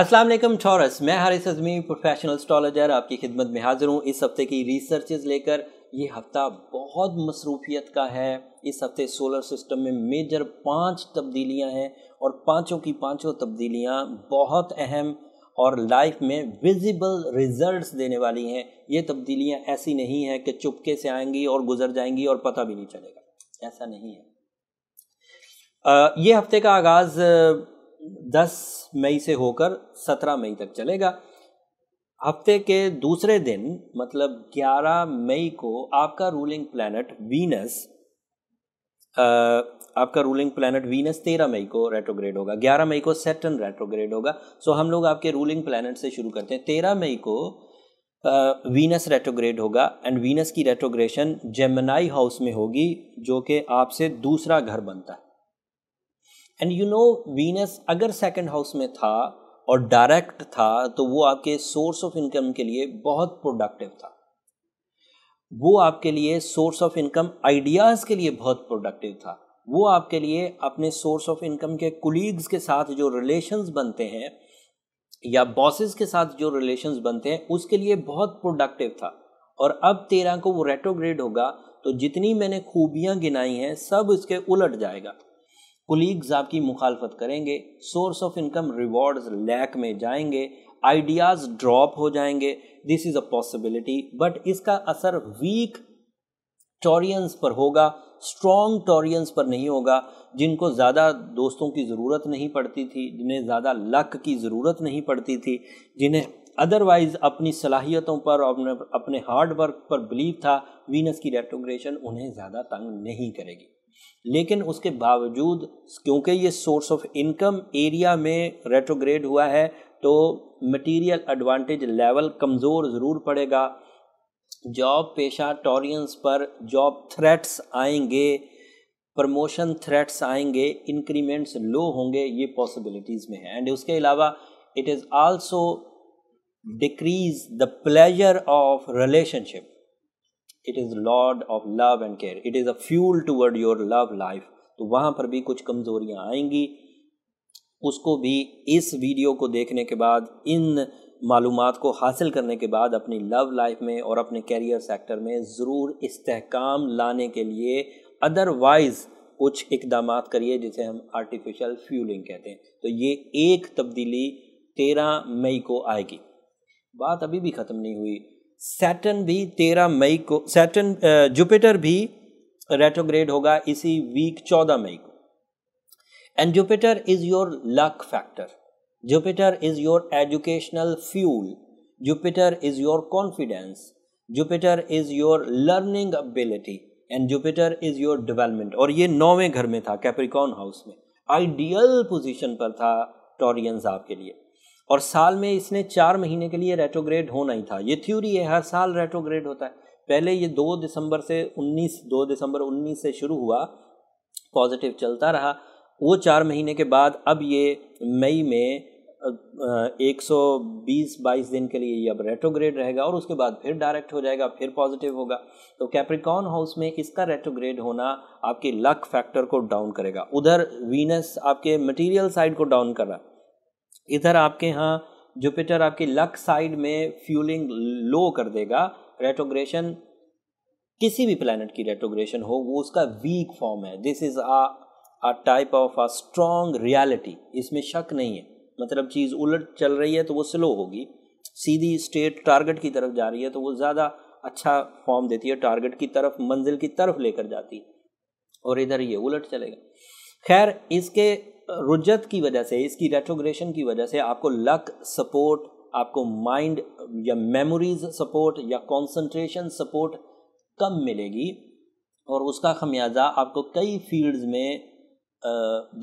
असलम छोरस मैं हारिस अजमी प्रोफेशनल स्टॉलजर आपकी खिदमत में हाजिर हूँ इस हफ्ते की रिसर्चेज लेकर ये हफ्ता बहुत मसरूफियत का है इस हफ्ते सोलर सिस्टम में मेजर पांच तब्दीलियाँ हैं और पांचों की पांचों तब्दीलियाँ बहुत अहम और लाइफ में विजिबल रिजल्ट्स देने वाली हैं ये तब्दीलियाँ ऐसी नहीं हैं कि चुपके से आएंगी और गुजर जाएंगी और पता भी नहीं चलेगा ऐसा नहीं है आ, ये हफ्ते का आगाज़ दस मई से होकर सत्रह मई तक चलेगा हफ्ते के दूसरे दिन मतलब ग्यारह मई को आपका रूलिंग प्लानट वीनस आपका रूलिंग प्लैनेट वीनस तेरह मई को रेट्रोग्रेड होगा ग्यारह मई को सेटन रेट्रोग्रेड होगा सो हम लोग आपके रूलिंग प्लानट से शुरू करते हैं तेरह मई को वीनस रेट्रोग्रेड होगा एंड वीनस की रेट्रोग्रेशन जेमनाई हाउस में होगी जो कि आपसे दूसरा घर बनता है एंड यू नो वीनस अगर सेकेंड हाउस में था और डायरेक्ट था तो वो आपके सोर्स ऑफ इनकम के लिए बहुत प्रोडक्टिव था वो आपके लिए सोर्स ऑफ इनकम आइडियाज़ के लिए बहुत प्रोडक्टिव था वो आपके लिए अपने सोर्स ऑफ इनकम के कुलीग्स के साथ जो रिलेशंस बनते हैं या बॉसेस के साथ जो रिलेशंस बनते हैं उसके लिए बहुत प्रोडक्टिव था और अब तेरह को वो रेटोग्रेड होगा तो जितनी मैंने खूबियाँ गिनाई हैं सब इसके उलट जाएगा कोलीग्स आपकी मुखालफत करेंगे source of income rewards lack में जाएंगे आइडियाज़ ड्रॉप हो जाएंगे this is a possibility but इसका असर वीक टॉरियंस पर होगा स्ट्रॉन्ग टॉरियंस पर नहीं होगा जिनको ज़्यादा दोस्तों की ज़रूरत नहीं पड़ती थी जिन्हें ज़्यादा लक की ज़रूरत नहीं पड़ती थी जिन्हें अदरवाइज़ अपनी सलाहियतों पर अपने अपने हार्ड वर्क पर बिलीव था वीनस की रेटोग्रेशन उन्हें ज़्यादा तंग नहीं करेगी लेकिन उसके बावजूद क्योंकि ये सोर्स ऑफ इनकम एरिया में रेट्रोग्रेड हुआ है तो मटेरियल एडवांटेज लेवल कमज़ोर ज़रूर पड़ेगा जॉब पेशा टॉरियंस पर जॉब थ्रेट्स आएंगे प्रमोशन थ्रेट्स आएंगे इंक्रीमेंट्स लो होंगे ये पॉसिबिलिटीज़ में है एंड उसके अलावा it is also decrease the pleasure of relationship it is lord of love and care it is a fuel toward your love life तो वहाँ पर भी कुछ कमज़ोरियाँ आएंगी उसको भी इस वीडियो को देखने के बाद इन मालूम को हासिल करने के बाद अपनी लव लाइफ में और अपने कैरियर सेक्टर में ज़रूर इस्तेकाम लाने के लिए अदरवाइज़ कुछ इकदाम करिए जिसे हम आर्टिफिशियल फ्यूलिंग कहते हैं तो ये एक तब्दीली तेरह मई को आएगी बात अभी भी ख़त्म नहीं हुई सैटन भी तेरह मई को सैटन जुपिटर भी रेट्रोग्रेड होगा इसी वीक चौदह मई को and Jupiter is your luck factor Jupiter is your educational fuel Jupiter is your confidence Jupiter is your learning ability and Jupiter is your development और ये नौवें घर में था कैप्रिकॉन हाउस में आइडियल पोजिशन पर था टॉरियंस आपके लिए और साल में इसने चार महीने के लिए रेट्रोग्रेड होना ही था ये थ्योरी है हर साल रेट्रोग्रेड होता है पहले ये दो दिसंबर से उन्नीस दो दिसंबर उन्नीस से शुरू हुआ पॉजिटिव चलता रहा वो चार महीने के बाद अब ये मई में एक सौ बीस बाईस दिन के लिए ये अब रेट्रोग्रेड रहेगा और उसके बाद फिर डायरेक्ट हो जाएगा फिर पॉजिटिव होगा तो कैप्रिकॉन हाउस में इसका रेट्रोग्रेड होना आपके लक फैक्टर को डाउन करेगा उधर वीनस आपके मटेरियल साइड को डाउन कर रहा है इधर आपके यहाँ जुपिटर आपकी लक साइड में फ्यूलिंग लो कर देगा रेट्रोग्रेशन किसी भी प्लानट की रेट्रोग्रेशन हो वो उसका वीक फॉर्म है this is a type of a strong reality इसमें शक नहीं है मतलब चीज़ उलट चल रही है तो वो स्लो होगी सीधी स्टेट टारगेट की तरफ जा रही है तो वो ज़्यादा अच्छा फॉर्म देती है टारगेट की तरफ मंजिल की तरफ लेकर जाती है और इधर ये उलट चलेगा खैर इसके रुजत की वजह से इसकी रेट्रोग्रेशन की वजह से आपको लक सपोर्ट आपको माइंड या मेमोरीज सपोर्ट या कंसंट्रेशन सपोर्ट कम मिलेगी और उसका खमियाजा आपको कई फील्ड्स में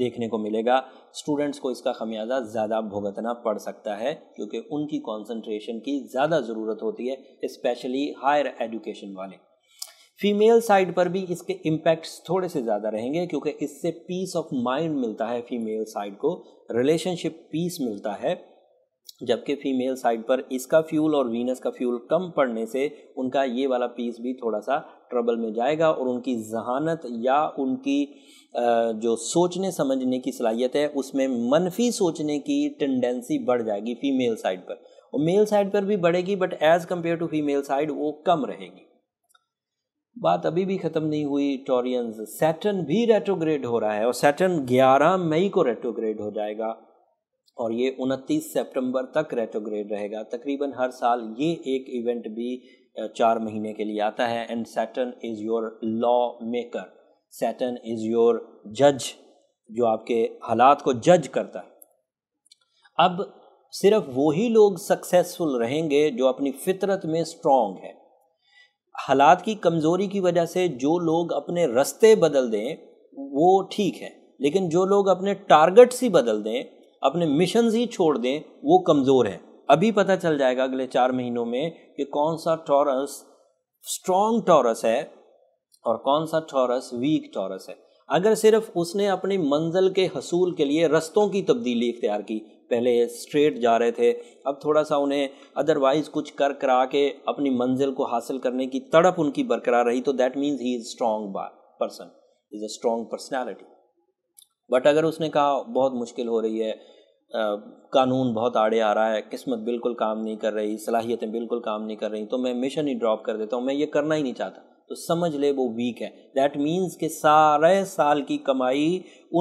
देखने को मिलेगा स्टूडेंट्स को इसका खमियाजा ज़्यादा भुगतना पड़ सकता है क्योंकि उनकी कंसंट्रेशन की ज़्यादा ज़रूरत होती है स्पेशली हायर एजुकेशन वाले फीमेल साइड पर भी इसके इम्पैक्ट्स थोड़े से ज़्यादा रहेंगे क्योंकि इससे पीस ऑफ माइंड मिलता है फीमेल साइड को रिलेशनशिप पीस मिलता है जबकि फीमेल साइड पर इसका फ्यूल और वीनस का फ्यूल कम पड़ने से उनका ये वाला पीस भी थोड़ा सा ट्रबल में जाएगा और उनकी जहानत या उनकी जो सोचने समझने की सलाहियत है उसमें मनफी सोचने की टेंडेंसी बढ़ जाएगी फीमेल साइड पर और मेल साइड पर भी बढ़ेगी but as compare to female side वो कम रहेगी बात अभी भी ख़त्म नहीं हुई टोरियंस सैटन भी रेट्रोग्रेड हो रहा है और सैटन 11 मई को रेट्रोग्रेड हो जाएगा और ये 29 सितंबर तक रेट्रोग्रेड रहेगा तकरीबन हर साल ये एक इवेंट भी चार महीने के लिए आता है and Saturn is your lawmaker Saturn is your जज जो आपके हालात को जज करता है अब सिर्फ वही लोग सक्सेसफुल रहेंगे जो अपनी फितरत में स्ट्रॉन्ग है हालात की कमज़ोरी की वजह से जो लोग अपने रास्ते बदल दें वो ठीक है लेकिन जो लोग अपने टारगेट्स ही बदल दें अपने मिशन ही छोड़ दें वो कमज़ोर हैं अभी पता चल जाएगा अगले चार महीनों में कि कौन सा टॉरस स्ट्रॉन्ग टॉरस है और कौन सा टॉरस वीक टॉरस है अगर सिर्फ उसने अपनी मंजिल के हसूल के लिए रस्तों की तब्दीली इख्तियार की पहले स्ट्रेट जा रहे थे अब थोड़ा सा उन्हें अदरवाइज कुछ कर करा के अपनी मंजिल को हासिल करने की तड़प उनकी बरकरार रही तो that means he is strong person is a strong personality but अगर उसने कहा बहुत मुश्किल हो रही है आ, कानून बहुत आड़े आ रहा है किस्मत बिल्कुल काम नहीं कर रही सलाहियतें बिल्कुल काम नहीं कर रही तो मैं मिशन ही ड्रॉप कर देता हूँ मैं ये करना ही नहीं चाहता तो समझ ले वो वीक है दैट मीन्स के सारे साल की कमाई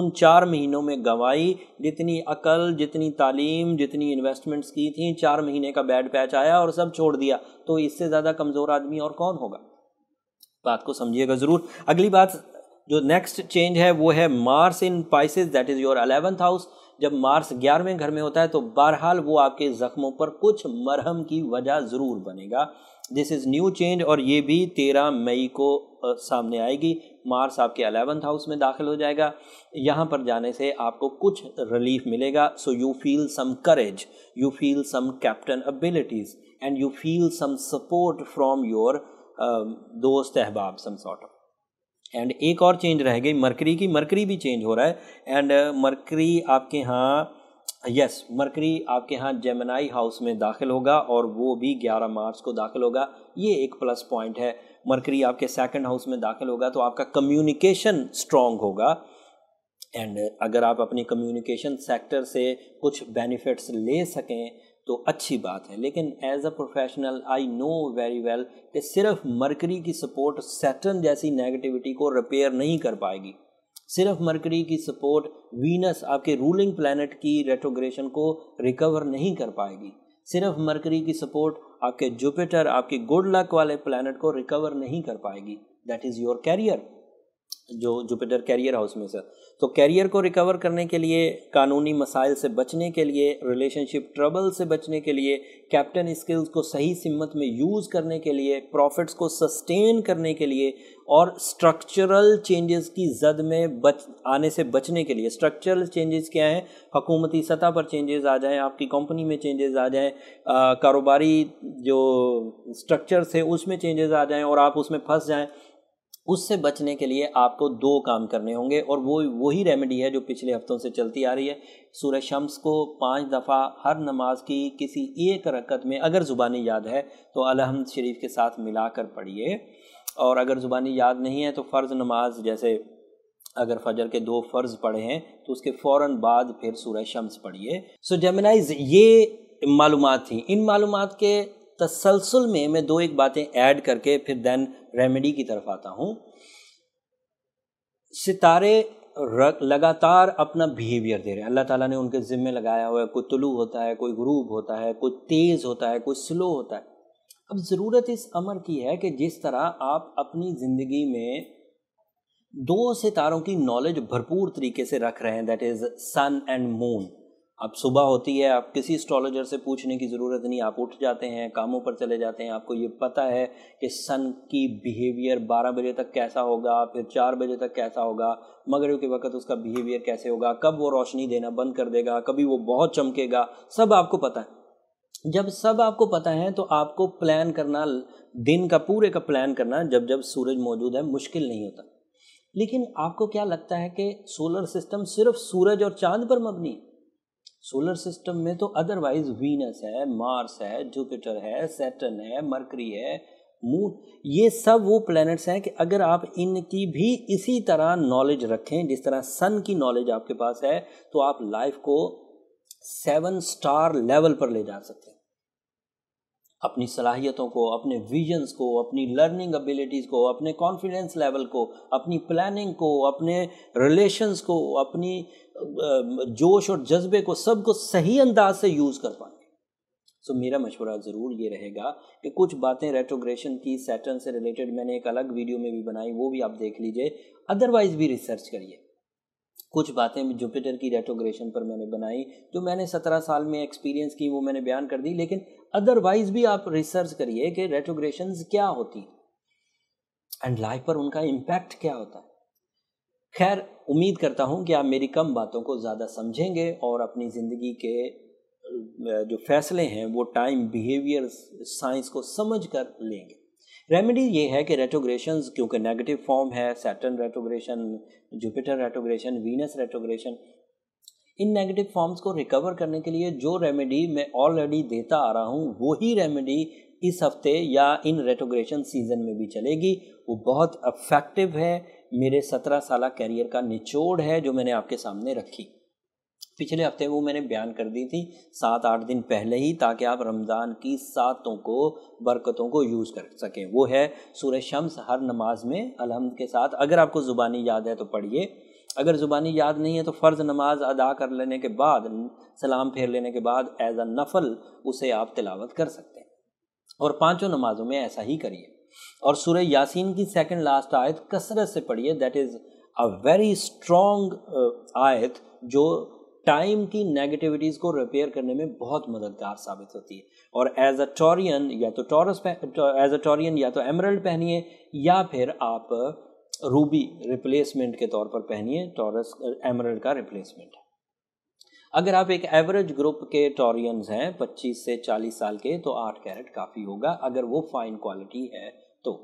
उन चार महीनों में गंवाई जितनी अकल जितनी तालीम जितनी इन्वेस्टमेंट्स की थी चार महीने का बैड पैच आया और सब छोड़ दिया तो इससे ज़्यादा कमज़ोर आदमी और कौन होगा बात को समझिएगा ज़रूर अगली बात जो नेक्स्ट चेंज है वो है Mars in Pisces that is your eleventh house जब मार्स ग्यारहवें घर में होता है तो बहरहाल वो आपके ज़ख्मों पर कुछ मरहम की वजह ज़रूर बनेगा दिस इज़ न्यू चेंज और ये भी तेरह मई को सामने आएगी मार्स आपके अलेवंथ हाउस में दाखिल हो जाएगा यहाँ पर जाने से आपको कुछ रिलीफ मिलेगा so you feel some courage you feel some captain abilities and you feel some support from your दोस्त अहबाब सम सॉर्ट ऑफ एंड एक और चेंज रह गई मरकरी की मरकरी भी चेंज हो रहा है एंड मरकरी आपके यहाँ यस मरकरी आपके यहाँ जेमनाई हाउस में दाखिल होगा और वो भी 11 मार्च को दाखिल होगा ये एक प्लस पॉइंट है मरकरी आपके सेकंड हाउस में दाखिल होगा तो आपका कम्युनिकेशन स्ट्रांग होगा एंड अगर आप अपनी कम्युनिकेशन सेक्टर से कुछ बेनिफिट्स ले सकें तो अच्छी बात है लेकिन as a professional I know very well कि सिर्फ मरकरी की सपोर्ट सेटन जैसी नेगेटिविटी को रिपेयर नहीं कर पाएगी सिर्फ मरकरी की सपोर्ट वीनस आपके रूलिंग प्लैनेट की रेट्रोग्रेशन को रिकवर नहीं कर पाएगी सिर्फ मरकरी की सपोर्ट आपके जुपिटर आपके गुड लक वाले प्लैनेट को रिकवर नहीं कर पाएगी दैट इज़ योर कैरियर जो जुपिटर कैरियर हाउस में सर तो कैरियर को रिकवर करने के लिए कानूनी मसाइल से बचने के लिए रिलेशनशिप ट्रबल से बचने के लिए कैप्टन स्किल्स को सही सिमत में यूज़ करने के लिए प्रॉफिट्स को सस्टेन करने के लिए और स्ट्रक्चरल चेंजेस की जद में बच आने से बचने के लिए स्ट्रक्चरल चेंजेस क्या हैं हकूमती सतह पर चेंजेस आ जाएं आपकी कंपनी में चेंजेस आ जाएं कारोबारी जो स्ट्रक्चर्स है उसमें चेंजेस आ जाएं और आप उसमें फंस जाएं उससे बचने के लिए आपको दो काम करने होंगे और वो वही रेमेडी है जो पिछले हफ्तों से चलती आ रही है सूर्य शम्स को पांच दफ़ा हर नमाज की किसी एक रकत में अगर ज़ुबानी याद है तो अलहमद शरीफ के साथ मिलाकर पढ़िए और अगर ज़ुबानी याद नहीं है तो फ़र्ज़ नमाज जैसे अगर फजर के दो फ़र्ज़ पढ़े हैं तो उसके फ़ौर बाद फिर सूर्य शम्स पढ़िए सो so, जेमिनाइज ये मालूम थी इन मालूम के तसलसल में मैं दो एक बातें ऐड करके फिर देन रेमेडी की तरफ आता हूँ सितारे लगातार अपना बिहेवियर दे रहे हैं अल्लाह ताला ने उनके ज़िम्मे लगाया हुआ है कोई तुलू होता है कोई ग्रूब होता है कोई तेज़ होता है कोई स्लो होता है अब ज़रूरत इस अमर की है कि जिस तरह आप अपनी ज़िंदगी में दो सितारों की नॉलेज भरपूर तरीके से रख रहे हैं that is sun and moon आप सुबह होती है आप किसी एस्ट्रोलॉजर से पूछने की ज़रूरत नहीं आप उठ जाते हैं कामों पर चले जाते हैं आपको ये पता है कि सन की बिहेवियर 12 बजे तक कैसा होगा फिर 4 बजे तक कैसा होगा मगरब के वक्त उसका बिहेवियर कैसे होगा कब वो रोशनी देना बंद कर देगा कभी वो बहुत चमकेगा सब आपको पता है जब सब आपको पता है तो आपको प्लान करना दिन का पूरे का प्लान करना जब जब सूरज मौजूद है मुश्किल नहीं होता लेकिन आपको क्या लगता है कि सोलर सिस्टम सिर्फ सूरज और चांद पर मबनी है सोलर सिस्टम में तो अदरवाइज वीनस है मार्स है जुपिटर है सेटन है मरकरी है मून ये सब वो प्लैनेट्स हैं कि अगर आप इनकी भी इसी तरह नॉलेज रखें जिस तरह सन की नॉलेज आपके पास है तो आप लाइफ को सेवन स्टार लेवल पर ले जा सकते हैं अपनी सलाहियतों को अपने विजन्स को अपनी लर्निंग एबिलिटीज़ को अपने कॉन्फिडेंस लेवल को अपनी प्लानिंग को अपने रिलेशंस को अपनी जोश और जज्बे को सब को सही अंदाज से यूज़ कर पाएंगे सो मेरा मशवरा ज़रूर ये रहेगा कि कुछ बातें रेट्रोग्रेशन की सैटर्न से रिलेटेड मैंने एक अलग वीडियो में भी बनाई वो भी आप देख लीजिए अदरवाइज़ भी रिसर्च करिए कुछ बातें जुपिटर की रेट्रोग्रेशन पर मैंने बनाई जो मैंने सत्रह साल में एक्सपीरियंस की वो मैंने बयान कर दी लेकिन अदरवाइज भी आप रिसर्च करिए कि रेट्रोग्रेशन क्या होती है एंड लाइफ पर उनका इम्पैक्ट क्या होता खैर उम्मीद करता हूँ कि आप मेरी कम बातों को ज़्यादा समझेंगे और अपनी ज़िंदगी के जो फैसले हैं वो टाइम बिहेवियर साइंस को समझ कर लेंगे रेमेडी ये है कि रेट्रोग्रेशन क्योंकि नेगेटिव फॉर्म है Saturn retrogression Jupiter retrogression Venus retrogression इन नेगेटिव फॉर्म्स को रिकवर करने के लिए जो रेमेडी मैं ऑलरेडी देता आ रहा हूँ वही रेमेडी इस हफ्ते या इन रेट्रोग्रेशन सीजन में भी चलेगी वो बहुत अफेक्टिव है मेरे सत्रह साल कैरियर का निचोड़ है जो मैंने आपके सामने रखी पिछले हफ्ते वो मैंने बयान कर दी थी सात आठ दिन पहले ही ताकि आप रमज़ान की सातों को बरकतों को यूज़ कर सकें वो है सूर्य शम्स हर नमाज में अलहमद के साथ अगर आपको ज़ुबानी याद है तो पढ़िए अगर ज़ुबानी याद नहीं है तो फ़र्ज़ नमाज अदा कर लेने के बाद सलाम फेर लेने के बाद एज अ नफल उसे आप तिलावत कर सकते हैं और पाँचों नमाज़ों में ऐसा ही करिए और सूर्य यासीन की सेकंड लास्ट आयत कसरत से पढ़िए that is a very strong आयत जो टाइम की नेगेटिविटीज़ को रिपेयर करने में बहुत मददगार साबित होती है और एज अ टोरियन या तो टॉरस एज अ टॉरियन या तो एमरल्ड पहनिए या फिर आप रूबी uh, रिप्लेसमेंट के तौर पर पहनिए टॉरस एमरल्ड uh, का रिप्लेसमेंट अगर आप एक एवरेज ग्रुप के टोरियंस हैं 25 से 40 साल के तो 8 कैरेट काफ़ी होगा अगर वो फाइन क्वालिटी है तो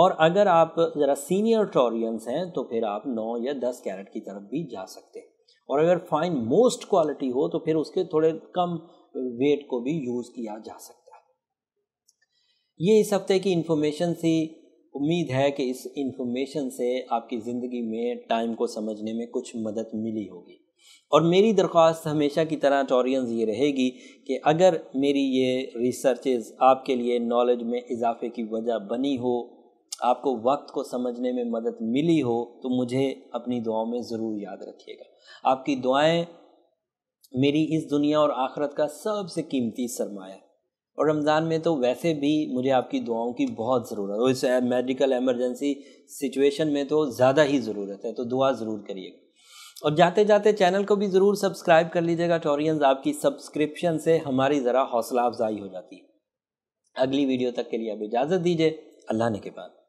और अगर आप ज़रा सीनियर टॉरियंस हैं तो फिर आप नौ या दस कैरेट की तरफ भी जा सकते हैं और अगर फाइन मोस्ट क्वालिटी हो तो फिर उसके थोड़े कम वेट को भी यूज़ किया जा सकता है ये इस हफ्ते की इन्फॉर्मेशन थी उम्मीद है कि इस इन्फॉर्मेशन से आपकी ज़िंदगी में टाइम को समझने में कुछ मदद मिली होगी और मेरी दरख्वास्त हमेशा की तरह टॉरियंस ये रहेगी कि अगर मेरी ये रिसर्चेज आपके लिए नॉलेज में इजाफे की वजह बनी हो आपको वक्त को समझने में मदद मिली हो तो मुझे अपनी दुआओं में ज़रूर याद रखिएगा आपकी दुआएं मेरी इस दुनिया और आखरत का सबसे कीमती सरमाया और रमज़ान में तो वैसे भी मुझे आपकी दुआओं की बहुत ज़रूरत है इस मेडिकल एमरजेंसी सिचुएशन में तो ज़्यादा ही ज़रूरत है तो दुआ ज़रूर करिएगा और जाते जाते चैनल को भी ज़रूर सब्सक्राइब कर लीजिएगा टोरियंस आपकी सब्सक्रिप्शन से हमारी ज़रा हौसला अफजाई हो जाती है अगली वीडियो तक के लिए अब इजाज़त दीजिए अल्लाह ने के बाद